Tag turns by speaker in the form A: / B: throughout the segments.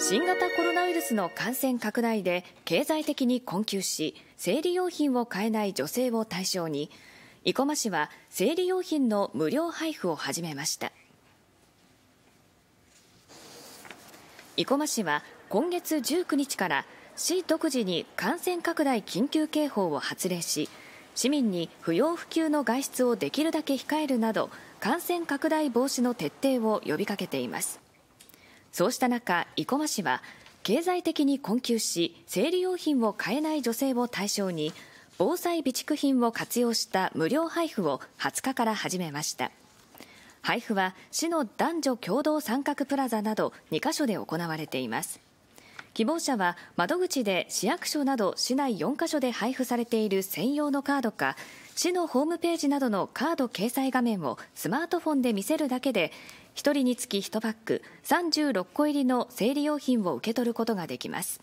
A: 新型コロナウイルスの感染拡大で経済的に困窮し生理用品を買えない女性を対象に生駒市は生理用品の無料配布を始めました生駒市は今月19日から市独自に感染拡大緊急警報を発令し市民に不要不急の外出をできるだけ控えるなど感染拡大防止の徹底を呼びかけています。そうした中、生駒市は経済的に困窮し生理用品を買えない女性を対象に防災備蓄品を活用した無料配布を20日から始めました配布は市の男女共同参画プラザなど2カ所で行われています希望者は窓口で市役所など市内4カ所で配布されている専用のカードか市のホームページなどのカード掲載画面をスマートフォンで見せるだけで1人につき1パック36個入りの生理用品を受け取ることができます。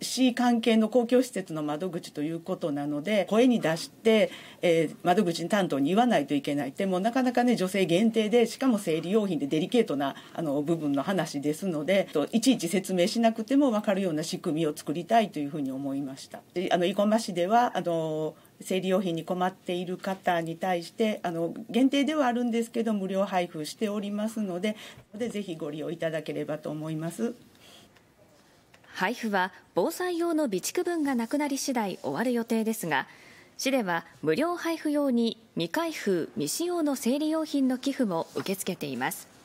A: 市関係の公共施設の
B: 窓口ということなので声に出して、えー、窓口担当に言わないといけないってもうなかなかね女性限定でしかも生理用品でデリケートなあの部分の話ですのでといちいち説明しなくても分かるような仕組みを作りたいというふうに思いました。あの生駒市ではあの生理用品に困っている方に対してあの限定ではあるんですけど無料配布しておりますのででぜひご利用いただければと
A: 思います。配布は防災用の備蓄分がなくなり次第終わる予定ですが、市では無料配布用に未開封、未使用の生理用品の寄付も受け付けています。